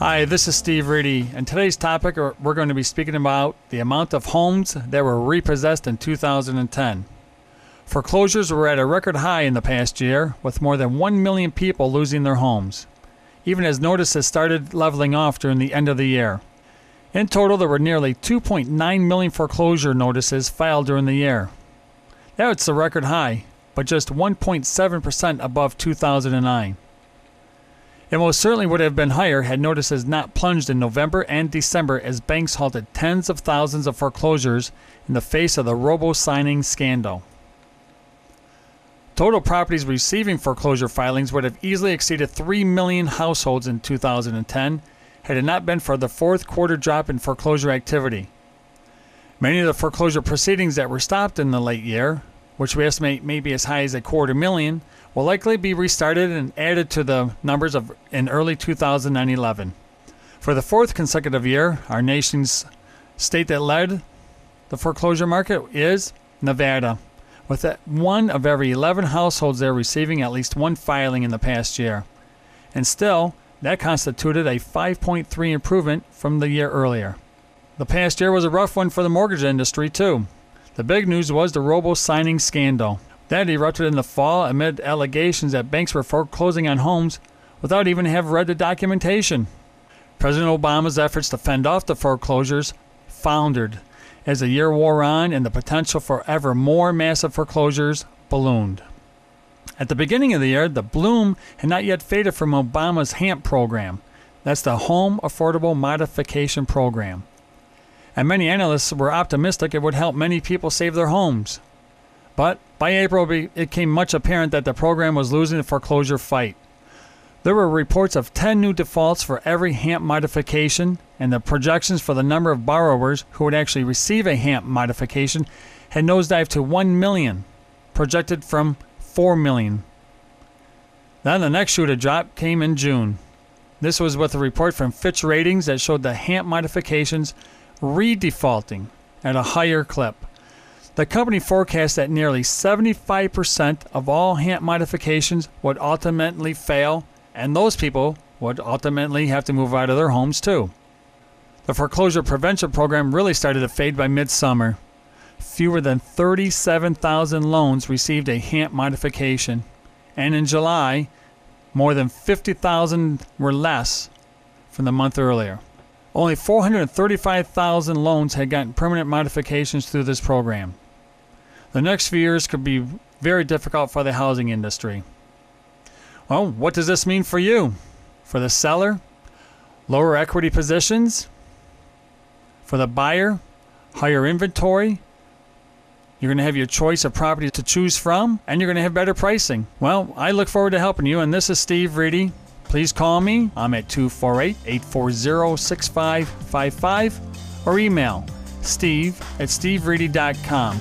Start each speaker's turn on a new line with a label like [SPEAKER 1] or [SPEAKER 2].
[SPEAKER 1] Hi, this is Steve Reedy, and today's topic we're going to be speaking about the amount of homes that were repossessed in 2010. Foreclosures were at a record high in the past year, with more than 1 million people losing their homes, even as notices started leveling off during the end of the year. In total, there were nearly 2.9 million foreclosure notices filed during the year. it's a record high, but just 1.7% above 2009. It most certainly would have been higher had notices not plunged in November and December as banks halted tens of thousands of foreclosures in the face of the robo signing scandal. Total properties receiving foreclosure filings would have easily exceeded 3 million households in 2010 had it not been for the fourth quarter drop in foreclosure activity. Many of the foreclosure proceedings that were stopped in the late year which we estimate may be as high as a quarter million, will likely be restarted and added to the numbers of in early 2011. For the fourth consecutive year, our nation's state that led the foreclosure market is Nevada, with one of every 11 households there receiving at least one filing in the past year. And still, that constituted a 5.3 improvement from the year earlier. The past year was a rough one for the mortgage industry, too. The big news was the robo signing scandal. That erupted in the fall amid allegations that banks were foreclosing on homes without even having read the documentation. President Obama's efforts to fend off the foreclosures foundered as the year wore on and the potential for ever more massive foreclosures ballooned. At the beginning of the year, the bloom had not yet faded from Obama's HAMP program. That's the Home Affordable Modification Program and many analysts were optimistic it would help many people save their homes. But by April, it became much apparent that the program was losing the foreclosure fight. There were reports of 10 new defaults for every HAMP modification, and the projections for the number of borrowers who would actually receive a HAMP modification had nosedived to 1 million, projected from 4 million. Then the next shoe to drop came in June. This was with a report from Fitch Ratings that showed the HAMP modifications redefaulting at a higher clip. The company forecast that nearly 75% of all HAMP modifications would ultimately fail, and those people would ultimately have to move out of their homes too. The foreclosure prevention program really started to fade by midsummer. Fewer than 37,000 loans received a HAMP modification, and in July, more than 50,000 were less from the month earlier. Only 435,000 loans had gotten permanent modifications through this program. The next few years could be very difficult for the housing industry. Well, what does this mean for you? For the seller? Lower equity positions? For the buyer? Higher inventory? You're going to have your choice of properties to choose from, and you're going to have better pricing. Well, I look forward to helping you, and this is Steve Reedy Please call me. I'm at 248 840 6555 or email steve at stevereedy.com.